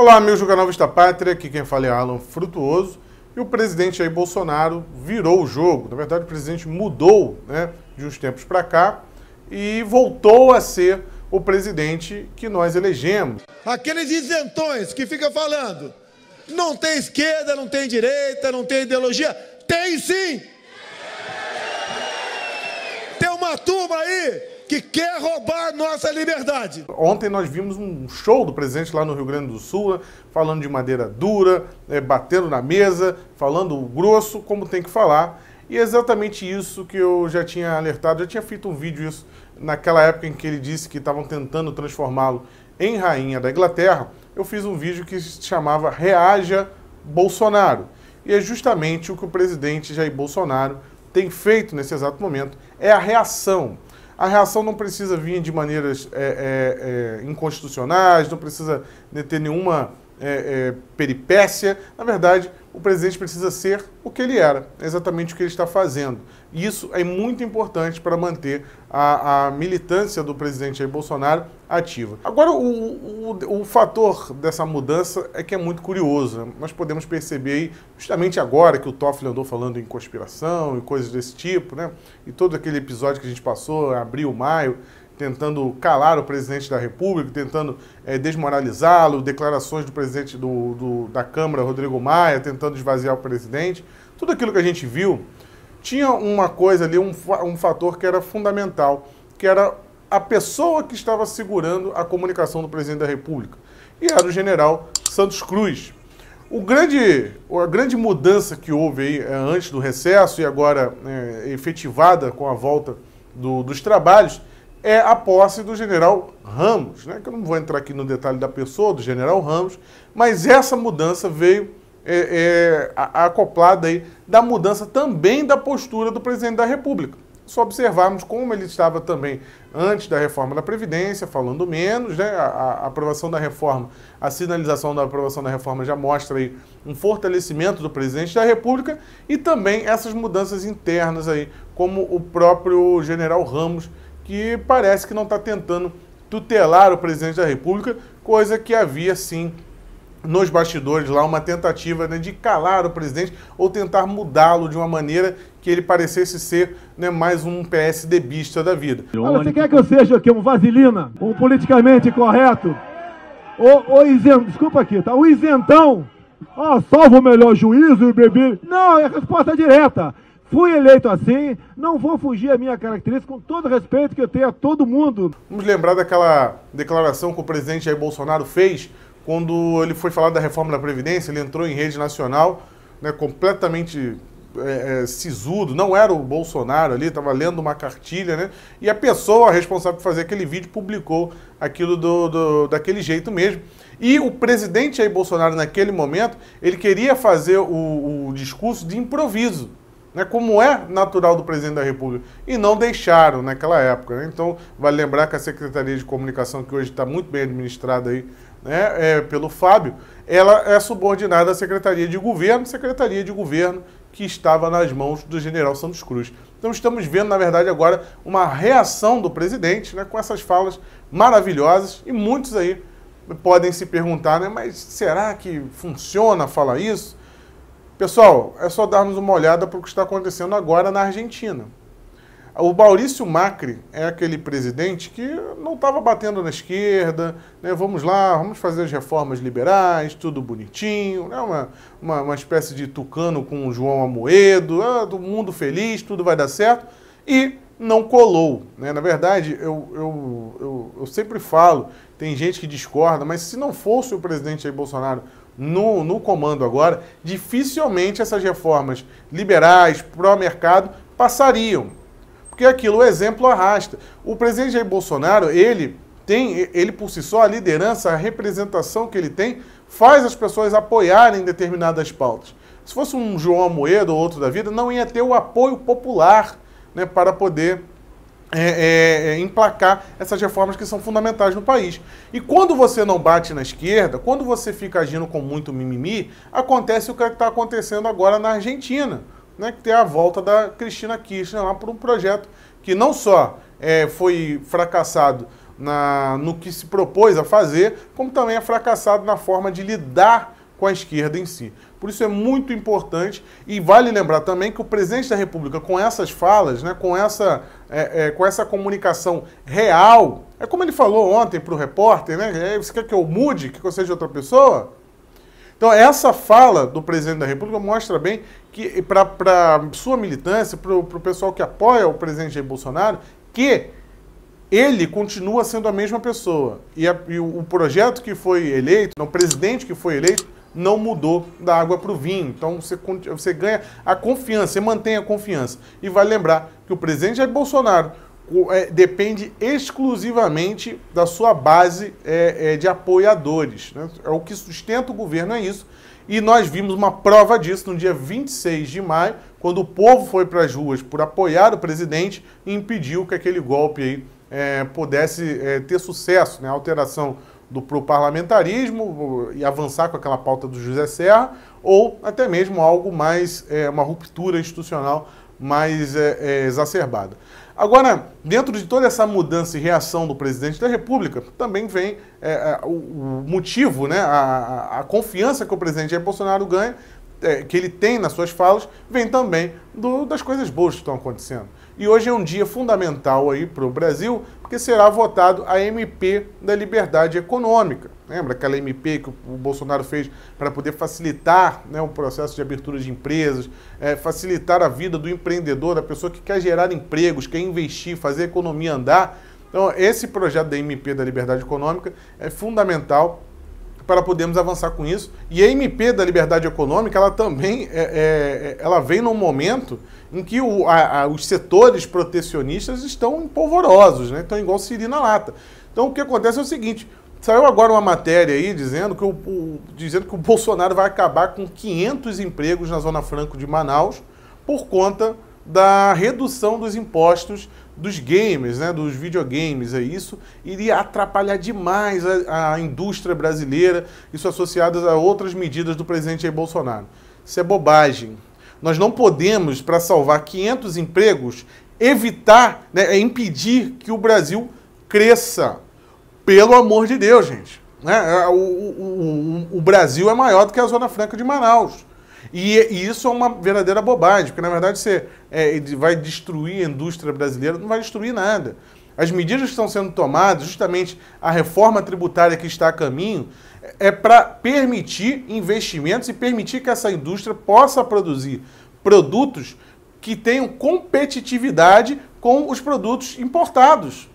Olá, amigos do canal Vista Pátria, aqui quem fala é Alan Frutuoso. E o presidente aí Bolsonaro virou o jogo. Na verdade, o presidente mudou né, de uns tempos para cá e voltou a ser o presidente que nós elegemos. Aqueles isentões que fica falando, não tem esquerda, não tem direita, não tem ideologia. Tem sim! que quer roubar a nossa liberdade. Ontem nós vimos um show do presidente lá no Rio Grande do Sul, né, falando de madeira dura, né, batendo na mesa, falando grosso, como tem que falar. E é exatamente isso que eu já tinha alertado, já tinha feito um vídeo isso naquela época em que ele disse que estavam tentando transformá-lo em rainha da Inglaterra. Eu fiz um vídeo que se chamava Reaja Bolsonaro. E é justamente o que o presidente Jair Bolsonaro tem feito nesse exato momento, é a reação a reação não precisa vir de maneiras é, é, é, inconstitucionais, não precisa ter nenhuma é, é, peripécia. Na verdade, o presidente precisa ser o que ele era, exatamente o que ele está fazendo. E isso é muito importante para manter a, a, militância do presidente Jair Bolsonaro ativa. Agora, o, o, o, fator dessa mudança é que é muito curioso. Né? Nós podemos perceber justamente agora que o Toffoli andou falando em conspiração e coisas desse tipo, né? E todo aquele episódio que a gente passou, abril, maio, tentando calar o presidente da República, tentando é, desmoralizá-lo, declarações do presidente do, do, da Câmara, Rodrigo Maia, tentando esvaziar o presidente. Tudo aquilo que a gente viu tinha uma coisa ali, um, um fator que era fundamental, que era a pessoa que estava segurando a comunicação do presidente da República. E era o general Santos Cruz. O grande, a grande mudança que houve aí, é, antes do recesso e agora é, efetivada com a volta do, dos trabalhos é a posse do general Ramos, né? que eu não vou entrar aqui no detalhe da pessoa, do general Ramos, mas essa mudança veio é, é, acoplada aí da mudança também da postura do presidente da República. Só observarmos como ele estava também antes da reforma da Previdência, falando menos, né? a, a aprovação da reforma, a sinalização da aprovação da reforma já mostra aí um fortalecimento do presidente da República e também essas mudanças internas aí, como o próprio general Ramos que parece que não está tentando tutelar o presidente da República, coisa que havia sim nos bastidores lá uma tentativa né, de calar o presidente ou tentar mudá-lo de uma maneira que ele parecesse ser né, mais um PSDBista da vida. Olha, você quer que eu seja aqui um vaselina, um politicamente correto? Ou, ou isento, desculpa aqui, tá? O isentão, ó, salvo o melhor juízo e bebê. Não, é resposta direta. Fui eleito assim, não vou fugir a minha característica, com todo o respeito que eu tenho a todo mundo. Vamos lembrar daquela declaração que o presidente Jair Bolsonaro fez quando ele foi falar da reforma da Previdência, ele entrou em rede nacional, né, completamente é, é, sisudo, não era o Bolsonaro ali, estava lendo uma cartilha, né? E a pessoa responsável por fazer aquele vídeo publicou aquilo do, do, daquele jeito mesmo. E o presidente Jair Bolsonaro, naquele momento, ele queria fazer o, o discurso de improviso né, como é natural do presidente da República, e não deixaram naquela época. Né? Então, vale lembrar que a Secretaria de Comunicação, que hoje está muito bem administrada aí, né, é, pelo Fábio, ela é subordinada à Secretaria de Governo, Secretaria de Governo que estava nas mãos do general Santos Cruz. Então estamos vendo, na verdade, agora uma reação do presidente né, com essas falas maravilhosas e muitos aí podem se perguntar, né, mas será que funciona falar isso? Pessoal, é só darmos uma olhada para o que está acontecendo agora na Argentina. O Maurício Macri é aquele presidente que não estava batendo na esquerda, né? vamos lá, vamos fazer as reformas liberais, tudo bonitinho, né? uma, uma, uma espécie de tucano com o João Amoedo, ah, todo mundo feliz, tudo vai dar certo, e não colou. Né? Na verdade, eu, eu, eu, eu sempre falo, tem gente que discorda, mas se não fosse o presidente Jair Bolsonaro no, no comando agora, dificilmente essas reformas liberais, pró-mercado, passariam. Porque aquilo, o exemplo arrasta. O presidente Jair Bolsonaro, ele tem, ele por si só, a liderança, a representação que ele tem, faz as pessoas apoiarem determinadas pautas. Se fosse um João Moedo ou outro da vida, não ia ter o apoio popular né, para poder é, é, é, emplacar essas reformas que são fundamentais no país. E quando você não bate na esquerda, quando você fica agindo com muito mimimi, acontece o que é está acontecendo agora na Argentina, né, que tem a volta da Cristina Kirchner lá para um projeto que não só é, foi fracassado na, no que se propôs a fazer, como também é fracassado na forma de lidar com a esquerda em si. Por isso é muito importante e vale lembrar também que o presidente da República, com essas falas, né, com essa é, é, com essa comunicação real. É como ele falou ontem para o repórter, né? É, você quer que eu mude, que eu seja outra pessoa? Então, essa fala do presidente da República mostra bem que, para sua militância, para o pessoal que apoia o presidente Jair Bolsonaro, que ele continua sendo a mesma pessoa. E, a, e o, projeto que foi eleito, o presidente que foi eleito, não mudou da água para o vinho. Então você, você ganha a confiança, você mantém a confiança. E vai vale lembrar que o presidente Jair Bolsonaro é, depende exclusivamente da sua base é, é, de apoiadores. Né? É o que sustenta o governo, é isso. E nós vimos uma prova disso no dia 26 de maio, quando o povo foi para as ruas por apoiar o presidente e impediu que aquele golpe aí, é, pudesse é, ter sucesso, né? A alteração do, pro parlamentarismo e avançar com aquela pauta do José Serra, ou até mesmo algo mais, é, uma ruptura institucional mais é, é, exacerbada. Agora, dentro de toda essa mudança e reação do presidente da República, também vem é, é, o, o, motivo, né, a, a, confiança que o presidente Jair Bolsonaro ganha, é, que ele tem nas suas falas, vem também do, das coisas boas que estão acontecendo. E hoje é um dia fundamental aí para o Brasil, porque será votado a MP da Liberdade Econômica. Lembra aquela MP que o Bolsonaro fez para poder facilitar né, o processo de abertura de empresas, é, facilitar a vida do empreendedor, da pessoa que quer gerar empregos, quer investir, fazer a economia andar. Então, esse projeto da MP da Liberdade Econômica é fundamental para podermos avançar com isso. E a MP da Liberdade Econômica, ela também é, é, é, ela vem num momento em que o, a, a, os setores protecionistas estão polvorosos, né? estão igual siri na lata. Então o que acontece é o seguinte, Saiu agora uma matéria aí dizendo que o, o, dizendo que o Bolsonaro vai acabar com 500 empregos na Zona Franco de Manaus por conta da redução dos impostos dos games, né, dos videogames, é isso, iria atrapalhar demais a, a indústria brasileira, isso associado a outras medidas do presidente Jair Bolsonaro. Isso é bobagem. Nós não podemos, para salvar 500 empregos, evitar, né, é impedir que o Brasil cresça. Pelo amor de Deus, gente. Né? O, o, o, o Brasil é maior do que a Zona Franca de Manaus. E, e, isso é uma verdadeira bobagem, porque na verdade você é, vai destruir a indústria brasileira, não vai destruir nada. As medidas que estão sendo tomadas, justamente a reforma tributária que está a caminho, é, é para permitir investimentos e permitir que essa indústria possa produzir produtos que tenham competitividade com os produtos importados.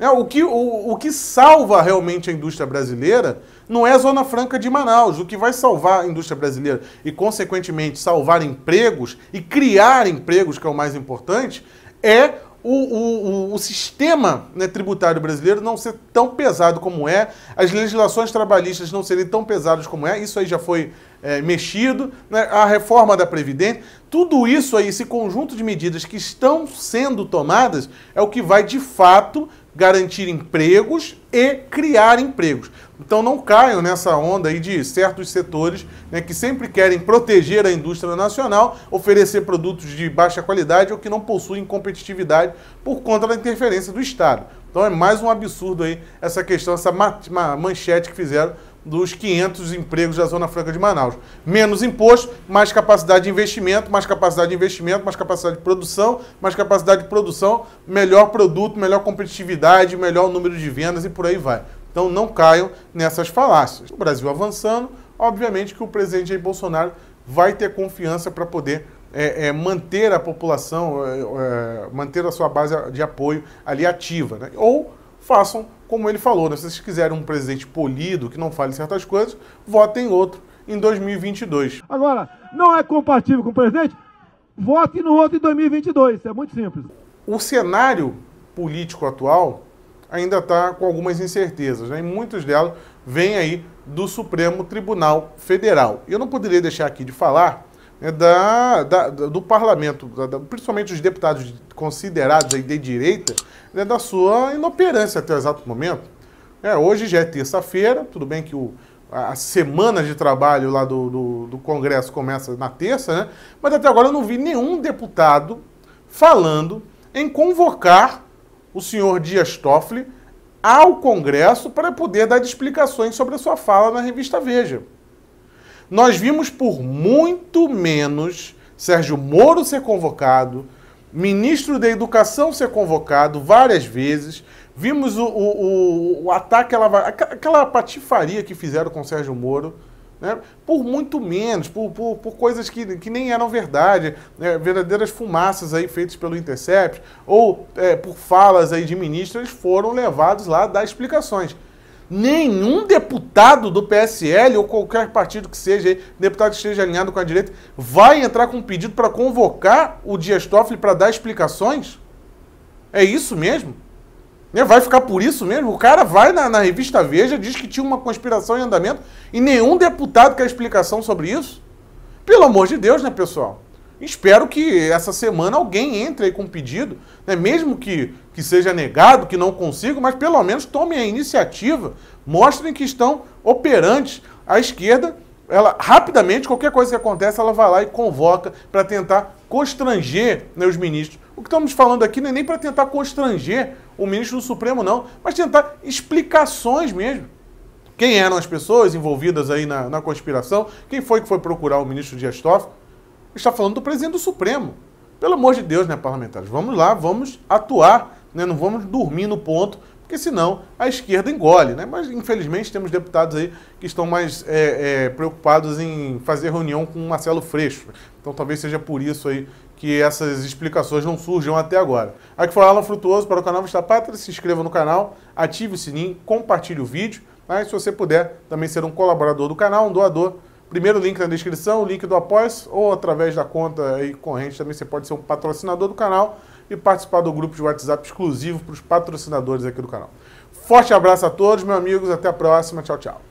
É, o, que, o, o que salva realmente a indústria brasileira não é a Zona Franca de Manaus. O que vai salvar a indústria brasileira e, consequentemente, salvar empregos e criar empregos, que é o mais importante, é o, o, o, o, sistema né, tributário brasileiro não ser tão pesado como é, as legislações trabalhistas não serem tão pesadas como é, isso aí já foi é, mexido, né, a reforma da Previdência, tudo isso aí, esse conjunto de medidas que estão sendo tomadas, é o que vai de fato garantir empregos e criar empregos. Então não caiam nessa onda aí de certos setores né, que sempre querem proteger a indústria nacional, oferecer produtos de baixa qualidade ou que não possuem competitividade por conta da interferência do Estado. Então é mais um absurdo aí essa questão, essa manchete que fizeram dos 500 empregos da Zona Franca de Manaus. Menos imposto, mais capacidade de investimento, mais capacidade de investimento, mais capacidade de produção, mais capacidade de produção, melhor produto, melhor competitividade, melhor número de vendas e por aí vai. Então não caiam nessas falácias. O Brasil avançando, obviamente que o presidente Jair Bolsonaro vai ter confiança para poder é, é, manter a população, é, é manter a sua base de apoio ali ativa. Né? Ou façam como ele falou, né? se vocês quiserem um presidente polido, que não fale certas coisas, votem outro em 2022. Agora, não é compatível com o presidente? Vote no outro em 2022. É muito simples. O cenário político atual ainda está com algumas incertezas, né? e muitas delas vêm aí do Supremo Tribunal Federal. Eu não poderia deixar aqui de falar é da, da, do parlamento, da, principalmente os deputados considerados aí de direita, né, da sua inoperância até o exato momento. É, hoje já é terça-feira, tudo bem que o, a semana de trabalho lá do, do, do, Congresso começa na terça, né? mas até agora eu não vi nenhum deputado falando em convocar o senhor Dias Toffoli ao Congresso para poder dar explicações sobre a sua fala na revista Veja. Nós vimos por muito menos Sérgio Moro ser convocado, ministro da Educação ser convocado várias vezes. Vimos o, o, o ataque, aquela, aquela patifaria que fizeram com Sérgio Moro. Né? por muito menos, por, por, por, coisas que, que nem eram verdade, né? verdadeiras fumaças aí feitas pelo Intercept, ou é, por falas aí de ministros, eles foram levados lá a dar explicações. Nenhum deputado do PSL ou qualquer partido que seja, deputado que esteja alinhado com a direita, vai entrar com um pedido para convocar o Dias Toffoli para dar explicações? É isso mesmo? Né, vai ficar por isso mesmo? O cara vai na, na, revista Veja, diz que tinha uma conspiração em andamento e nenhum deputado quer explicação sobre isso? Pelo amor de Deus, né, pessoal? Espero que essa semana alguém entre aí com um pedido, né? mesmo que que seja negado, que não consigo, mas pelo menos tomem a iniciativa, mostrem que estão operantes. A esquerda, ela rapidamente, qualquer coisa que acontece, ela vai lá e convoca para tentar constranger né, os ministros. O que estamos falando aqui não é nem para tentar constranger o ministro do Supremo, não, mas tentar explicações mesmo. Quem eram as pessoas envolvidas aí na, na conspiração? Quem foi que foi procurar o ministro Dias Toffoli? Está falando do presidente do Supremo. Pelo amor de Deus, né, parlamentares? Vamos lá, vamos atuar né? Não vamos dormir no ponto, porque senão a esquerda engole. Né? Mas, infelizmente, temos deputados aí que estão mais é, é, preocupados em fazer reunião com o Marcelo Freixo. Então, talvez seja por isso aí que essas explicações não surjam até agora. Aqui foi Alan Frutuoso para o canal Vista Pátria. Se inscreva no canal, ative o sininho, compartilhe o vídeo. mas tá? E, se você puder também ser um colaborador do canal, um doador, Primeiro link na descrição, o link do Após, ou através da conta aí corrente também você pode ser um patrocinador do canal e participar do grupo de WhatsApp exclusivo para os patrocinadores aqui do canal. Forte abraço a todos, meus amigos. Até a próxima. Tchau, tchau.